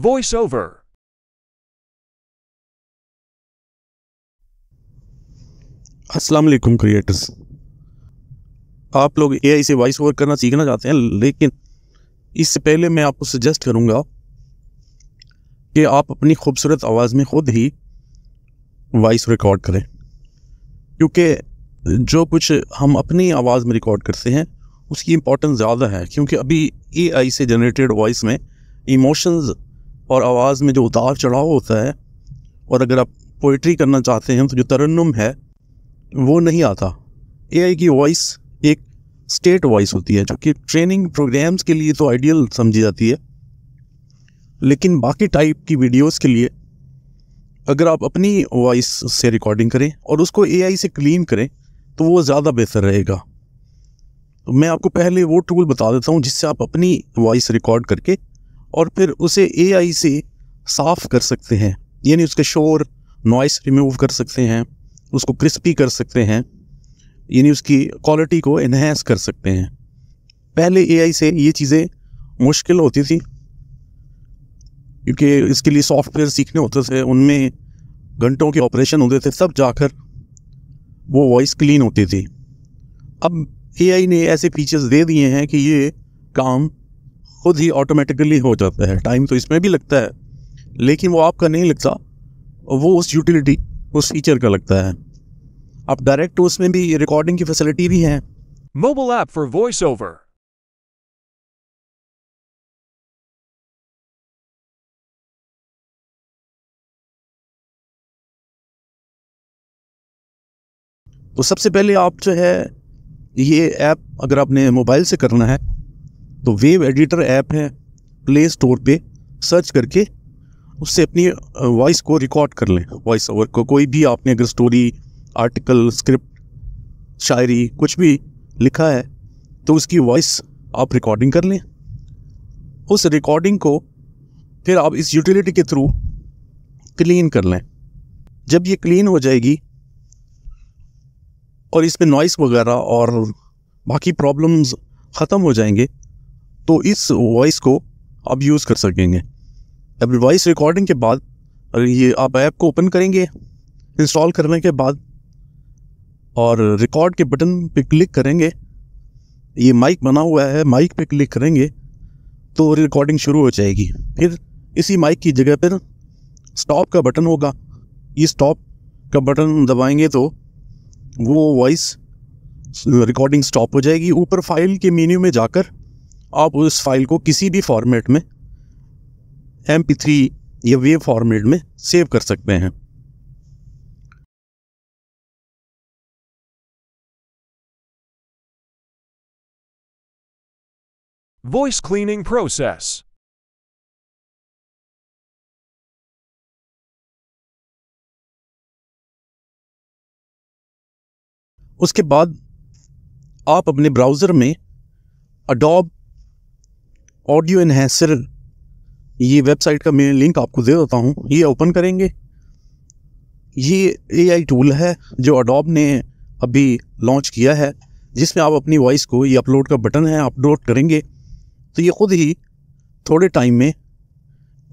Voiceover अस्सलाम वालेकुम creators आप लोग एआई से वॉइस ओवर करना सीखना चाहते हैं लेकिन इससे पहले मैं आपको सजेस्ट करूंगा कि आप अपनी खूबसूरत आवाज़ में खुद ही वॉइस रिकॉर्ड करें क्योंकि जो कुछ हम अपनी आवाज़ में रिकॉर्ड करते हैं उसकी इम्पोर्टेंस ज़्यादा है क्योंकि अभी एआई से जनरेटेड वॉइस में इमोशंस और आवाज़ में जो उतार चढ़ाव होता है और अगर आप पोइट्री करना चाहते हैं तो जो तरन्नम है वो नहीं आता ए की वॉइस एक स्टेट वॉइस होती है जो कि ट्रेनिंग प्रोग्राम्स के लिए तो आइडियल समझी जाती है लेकिन बाकी टाइप की वीडियोस के लिए अगर आप अपनी वॉइस से रिकॉर्डिंग करें और उसको एआई से क्लीन करें तो वो ज़्यादा बेहतर रहेगा तो मैं आपको पहले वो टूल बता देता हूँ जिससे आप अपनी वॉइस रिकॉर्ड करके और फिर उसे ए से साफ़ कर सकते हैं यानी उसके शोर नॉइस रिमूव कर सकते हैं उसको क्रिस्पी कर सकते हैं यानी उसकी क्वालिटी को इन्हेंस कर सकते हैं पहले ए से ये चीज़ें मुश्किल होती थी क्योंकि इसके लिए सॉफ्टवेयर सीखने होते थे उनमें घंटों के ऑपरेशन होते थे सब जाकर वो वॉइस क्लीन होती थी अब ए ने ऐसे फीचर्स दे दिए हैं कि ये काम खुद ही ऑटोमेटिकली हो जाता है टाइम तो इसमें भी लगता है लेकिन वो आपका नहीं लगता वो उस यूटिलिटी उस फीचर का लगता है आप डायरेक्ट तो उसमें भी रिकॉर्डिंग की फैसिलिटी भी है mobile app for voice over तो सबसे पहले आप जो है ये ऐप अगर आपने मोबाइल से करना है तो वेव एडिटर ऐप है प्ले स्टोर पे सर्च करके उससे अपनी वॉइस को रिकॉर्ड कर लें वॉइस ओवर को कोई भी आपने अगर स्टोरी आर्टिकल स्क्रिप्ट शायरी कुछ भी लिखा है तो उसकी वॉइस आप रिकॉर्डिंग कर लें उस रिकॉर्डिंग को फिर आप इस यूटिलिटी के थ्रू क्लीन कर लें जब ये क्लीन हो जाएगी और इसमें नॉइस वगैरह और बाकी प्रॉब्लम्स ख़त्म हो जाएंगे तो इस वॉइस को आप यूज़ कर सकेंगे अब वॉइस रिकॉर्डिंग के बाद अगर ये आप ऐप को ओपन करेंगे इंस्टॉल करने के बाद और रिकॉर्ड के बटन पे क्लिक करेंगे ये माइक बना हुआ है माइक पे क्लिक करेंगे तो रिकॉर्डिंग शुरू हो जाएगी फिर इसी माइक की जगह पर स्टॉप का बटन होगा ये स्टॉप का बटन दबाएंगे तो वो वॉइस रिकॉर्डिंग स्टॉप हो जाएगी ऊपर फाइल के मेन्यू में जाकर आप उस फाइल को किसी भी फॉर्मेट में एम या वेव फॉर्मेट में सेव कर सकते हैं Voice cleaning process. उसके बाद आप अपने ब्राउज़र में अडोब ऑडियो इन्हेंसर ये वेबसाइट का मैं लिंक आपको दे देता हूँ ये ओपन करेंगे ये एआई टूल है जो अडोब ने अभी लॉन्च किया है जिसमें आप अपनी वॉइस को ये अपलोड का बटन है अपलोड करेंगे तो ये ख़ुद ही थोड़े टाइम में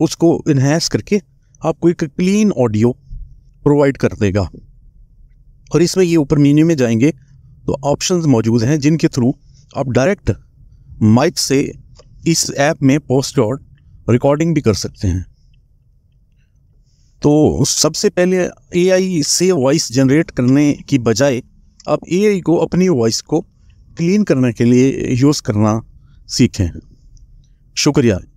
उसको इन्हेंस करके आपको एक क्लीन ऑडियो प्रोवाइड कर देगा और इसमें ये ऊपर मीनू में जाएंगे तो ऑप्शंस मौजूद हैं जिनके थ्रू आप डायरेक्ट माइक से इस ऐप में पोस्ट और रिकॉर्डिंग भी कर सकते हैं तो सबसे पहले एआई से वॉइस जनरेट करने की बजाय आप एआई को अपनी वॉइस को क्लीन करने के लिए यूज़ करना सीखें शुक्रिया